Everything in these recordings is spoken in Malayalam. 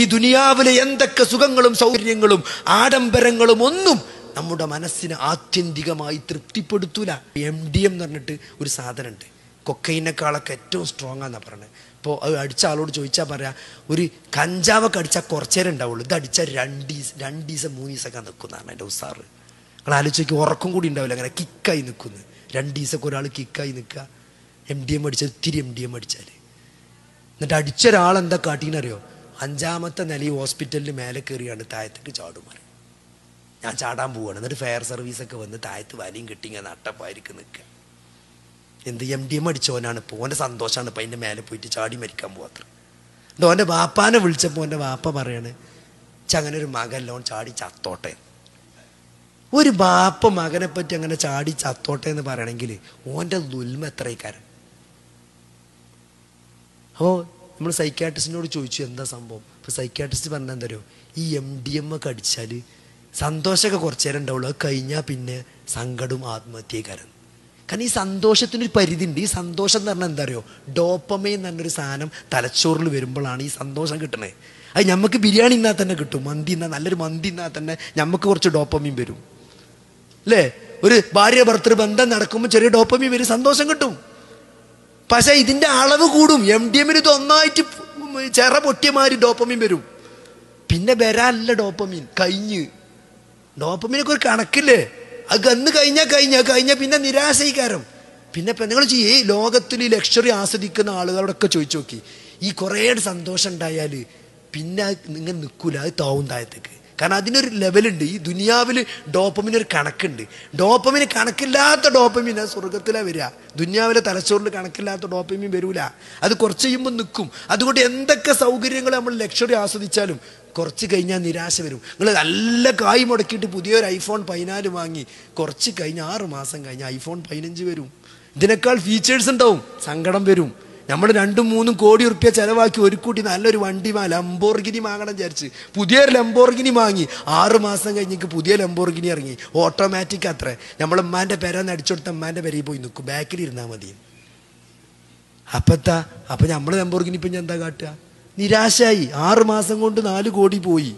ഈ ദുനിയാവിലെ എന്തൊക്കെ സുഖങ്ങളും സൗകര്യങ്ങളും ആഡംബരങ്ങളും ഒന്നും നമ്മുടെ മനസ്സിനെ ആത്യന്തികമായി തൃപ്തിപ്പെടുത്തൂല എം ഡി എം എന്ന് പറഞ്ഞിട്ട് ഒരു സാധനമുണ്ട് കൊക്കൈനേക്കാളൊക്കെ ഏറ്റവും സ്ട്രോങ് ആന്നാ പറയുന്നത് ഇപ്പോൾ അത് അടിച്ച ആളോട് ചോദിച്ചാൽ പറയാം ഒരു കഞ്ചാവൊക്കെ അടിച്ചാൽ കുറച്ചേരം ഉണ്ടാവുള്ളൂ ഇത് അടിച്ചാൽ രണ്ട് ദിവസം രണ്ട് ദിവസം മൂന്ന് ദിവസമൊക്കെ നിൽക്കുന്നതാണ് എൻ്റെ ഉസാറ് നിങ്ങൾ ആലോചിക്കും ഉറക്കം കൂടി ഉണ്ടാവില്ല അങ്ങനെ കിക്കായി നിൽക്കുന്നു രണ്ട് ദിവസമൊക്കെ ഒരാൾ കിക്കായി നിൽക്കുക എം ഡി എം അടിച്ചാൽ ഒത്തിരി എം ഡി എം അടിച്ചാൽ എന്നിട്ട് അടിച്ച ഒരാൾ എന്താ കാട്ടീനറിയോ അഞ്ചാമത്തെ നില ഹോസ്പിറ്റലിൽ മേലെ കയറിയാണ് താഴത്തേക്ക് ചാടുമാറി ഞാൻ ചാടാൻ പോവുകയാണ് എന്നിട്ട് ഫയർ സർവീസൊക്കെ വന്ന് താഴത്ത് വലിയും കിട്ടി ഞാൻ നട്ടപ്പായിരിക്കും നിൽക്കുക എന്ത് എം ഡി എം അടിച്ചവനാണ് ഇപ്പോൾ ഓൻ്റെ സന്തോഷമാണ് ഇപ്പം അതിൻ്റെ മേലെ പോയിട്ട് ചാടി മരിക്കാൻ പോവാത്ര എന്നിട്ട് ഓൻ്റെ വാപ്പാനെ വിളിച്ചപ്പോൾ എൻ്റെ വാപ്പ പറയാണ് അങ്ങനെ ഒരു മകൻ ചാടി ചത്തോട്ടെ ഒരു ബാപ്പ മകനെ പറ്റി അങ്ങനെ ചാടി ചത്തോട്ടെ എന്ന് പറയണമെങ്കിൽ ഓൻ്റെ ദുൽമ എത്രയിക്കാരൻ അപ്പോൾ നമ്മൾ സൈക്കാട്രിസ്റ്റിനോട് ചോദിച്ചു എന്താ സംഭവം അപ്പോൾ സൈക്കാട്രിസ്റ്റ് പറഞ്ഞാൽ എന്താ ഈ എം ഡി എം ഒക്കെ അടിച്ചാൽ സന്തോഷമൊക്കെ കുറച്ചു നേരം ഉണ്ടാവുള്ളൂ അത് കഴിഞ്ഞാൽ പിന്നെ സങ്കടം ആത്മഹത്യക്കാരൻ കാരണം ഈ സന്തോഷത്തിനൊരു ഉണ്ട് ഈ സന്തോഷം എന്ന് പറഞ്ഞാൽ എന്താ അറിയോ ഡോപ്പമേ എന്ന് പറഞ്ഞൊരു സാധനം തലച്ചോറിൽ വരുമ്പോഴാണ് ഈ സന്തോഷം കിട്ടണേ അത് നമുക്ക് ബിരിയാണി ഇന്നാൽ തന്നെ കിട്ടും മന്തി ഇന്നാൽ നല്ലൊരു മന്തി ഇന്നാൽ തന്നെ നമുക്ക് കുറച്ച് ഡോപ്പമീൻ വരും അല്ലേ ഒരു ഭാര്യ ഭർത്തൃ ബന്ധം നടക്കുമ്പോൾ ചെറിയ ഡോപ്പമീൻ വരും സന്തോഷം കിട്ടും പക്ഷേ ഇതിൻ്റെ അളവ് കൂടും എം ഡി എമ്മിന് ഇത് ഒന്നായിട്ട് ചെറ പൊട്ടിയമാതിരി ഡോപ്പമീൻ വരും പിന്നെ വരാനല്ല ഡോപ്പമീൻ കഴിഞ്ഞ് ഡോപ്പമീനൊക്കെ ഒരു കണക്കില്ലേ അത് അന്ന് കഴിഞ്ഞാൽ കഴിഞ്ഞ കഴിഞ്ഞാൽ പിന്നെ നിരാശയിക്കാരം പിന്നെ ഇപ്പം നിങ്ങൾ ചെയ്യേ ലോകത്തിൽ ഈ ലക്ഷറി ആസ്വദിക്കുന്ന ആളുകളോടൊക്കെ ചോദിച്ചു നോക്കി ഈ കുറേ സന്തോഷം ഉണ്ടായാൽ പിന്നെ നിങ്ങൾ നിൽക്കൂല അത് താവും താഴത്തേക്ക് കാരണം അതിനൊരു ലെവലുണ്ട് ഈ ദുനിയാവിൽ ഡോപ്പമിന് ഒരു കണക്കുണ്ട് ഡോപ്പമിന് കണക്കില്ലാത്ത ഡോപ്പമിന് അത് സ്വർഗത്തിലാണ് വരിക ദുനിയാവിലെ തലച്ചോറിൽ കണക്കില്ലാത്ത ഡോപ്പമിൻ വരൂല അത് കുറച്ച് കഴിയുമ്പോൾ നിൽക്കും അതുകൊണ്ട് എന്തൊക്കെ സൗകര്യങ്ങൾ നമ്മൾ ലക്ഷറി ആസ്വദിച്ചാലും കുറച്ച് കഴിഞ്ഞാൽ നിരാശ വരും നിങ്ങൾ നല്ല കായ് മുടക്കിയിട്ട് പുതിയൊരു ഐഫോൺ പതിനാല് വാങ്ങി കുറച്ച് കഴിഞ്ഞ് ആറ് മാസം കഴിഞ്ഞ് ഐഫോൺ പതിനഞ്ച് വരും ഇതിനേക്കാൾ ഫീച്ചേഴ്സ് ഉണ്ടാവും സങ്കടം വരും നമ്മൾ രണ്ടും മൂന്നും കോടി റുപ്യ ചിലവാക്കി ഒരു കൂട്ടി നല്ലൊരു വണ്ടി വാ ലംബോർഗിനി വാങ്ങണം വിചാരിച്ച് പുതിയൊരു ലംബോർഗിനി വാങ്ങി ആറ് മാസം കഴിഞ്ഞിക്ക് പുതിയ ലംബോർഗിനി ഇറങ്ങി ഓട്ടോമാറ്റിക് നമ്മൾ നമ്മളമ്മാൻ്റെ പേരാന്ന് അടിച്ചുകൊടുത്ത അമ്മാൻ്റെ പെരയിൽ പോയി നിൽക്കും ബാക്കിൽ ഇരുന്നാൽ മതി അപ്പത്താ അപ്പം നമ്മൾ ലംബോർഗിനി ഇപ്പം ഞാൻ എന്താ കാട്ടുക നിരാശായി ആറ് മാസം കൊണ്ട് നാല് കോടി പോയി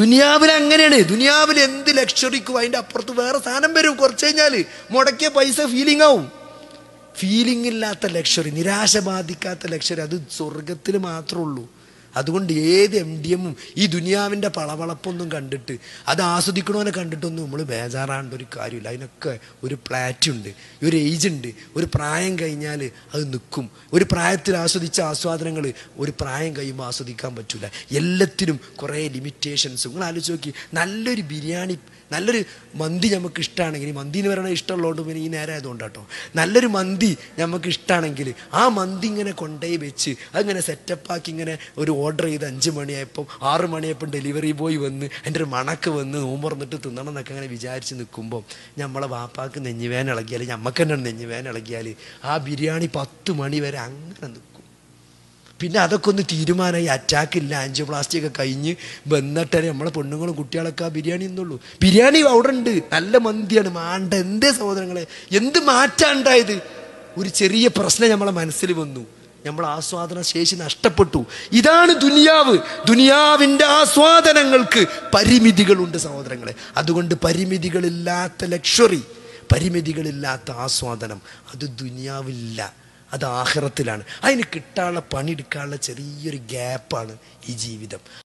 ദുനിയാവിൽ അങ്ങനെയാണ് ദുനിയാവിൽ എന്ത് ലക്ഷറിക്കും അതിൻ്റെ അപ്പുറത്ത് വേറെ സാധനം വരും കുറച്ച് കഴിഞ്ഞാൽ മുടക്കിയ പൈസ ഫീലിംഗ് ആവും ഫീലിംഗ് ഇല്ലാത്ത ലക്ഷറി നിരാശ ബാധിക്കാത്ത ലക്ഷറി അത് സ്വർഗത്തിൽ മാത്രമേ ഉള്ളൂ അതുകൊണ്ട് ഏത് എം ഡി എമ്മും ഈ ദുനിയാവിൻ്റെ പളവളപ്പൊന്നും കണ്ടിട്ട് അത് ആസ്വദിക്കണമെന്ന് കണ്ടിട്ടൊന്നും നമ്മൾ ബേജാറാണ്ട് ഒരു കാര്യമില്ല അതിനൊക്കെ ഒരു പ്ലാറ്റുണ്ട് ഒരു ഏജ് ഉണ്ട് ഒരു പ്രായം കഴിഞ്ഞാൽ അത് നിൽക്കും ഒരു പ്രായത്തിൽ ആസ്വദിച്ച ആസ്വാദനങ്ങൾ ഒരു പ്രായം കഴിയുമ്പോൾ ആസ്വദിക്കാൻ പറ്റില്ല എല്ലാത്തിനും കുറേ ലിമിറ്റേഷൻസ് നിങ്ങൾ ആലോചിച്ച് നോക്കി നല്ലൊരു ബിരിയാണി നല്ലൊരു മന്തി നമുക്ക് ഇഷ്ടമാണെങ്കിൽ മന്തി എന്ന് പറയുന്നത് ഇഷ്ടമുള്ളതുകൊണ്ട് പിന്നെ ഈ നേരം ആയതുകൊണ്ട് കേട്ടോ നല്ലൊരു മന്തി നമുക്ക് ഇഷ്ടമാണെങ്കിൽ ആ മന്തി ഇങ്ങനെ കൊണ്ടുപോയി വെച്ച് അതിങ്ങനെ സെറ്റപ്പാക്കി ഇങ്ങനെ ഒരു ഓർഡർ ചെയ്ത് അഞ്ച് മണിയായപ്പം ആറ് മണിയായപ്പം ഡെലിവറി ബോയ് വന്ന് എൻ്റെ ഒരു മണക്ക് വന്ന് നോമ്പറന്നിട്ട് തിന്നണം എന്നൊക്കെ അങ്ങനെ വിചാരിച്ച് നിൽക്കുമ്പോൾ നമ്മളെ വാപ്പാക്ക് നെഞ്ഞുവേൻ ഇളകിയാൽ ഞമ്മക്ക് തന്നെ നെഞ്ഞുവേൻ ഇളകിയാൽ ആ ബിരിയാണി പത്ത് മണി വരെ അങ്ങനെ നിൽക്കും പിന്നെ അതൊക്കെ ഒന്ന് തീരുമാനമായി അറ്റാക്ക് ഇല്ല അഞ്ച് ഒക്കെ കഴിഞ്ഞ് വന്നിട്ടേ നമ്മളെ പെണ്ണുങ്ങളും കുട്ടികളൊക്കെ ആ ബിരിയാണി എന്നുള്ളൂ ബിരിയാണി അവിടെ ഉണ്ട് നല്ല മന്തിയാണ് മാണ്ട എന്തേ സഹോദരങ്ങളെ എന്ത് മാറ്റാണ്ടായത് ഒരു ചെറിയ പ്രശ്നം നമ്മളെ മനസ്സിൽ വന്നു നമ്മൾ ആസ്വാദന ശേഷി നഷ്ടപ്പെട്ടു ഇതാണ് ദുനിയാവ് ദുനിയാവിൻ്റെ ആസ്വാദനങ്ങൾക്ക് പരിമിതികളുണ്ട് സഹോദരങ്ങളെ അതുകൊണ്ട് പരിമിതികളില്ലാത്ത ലക്ഷറി പരിമിതികളില്ലാത്ത ആസ്വാദനം അത് ദുനിയാവില്ല അത് ആഹ്റത്തിലാണ് അതിന് കിട്ടാനുള്ള പണിയെടുക്കാനുള്ള ചെറിയൊരു ഗ്യാപ്പാണ് ഈ ജീവിതം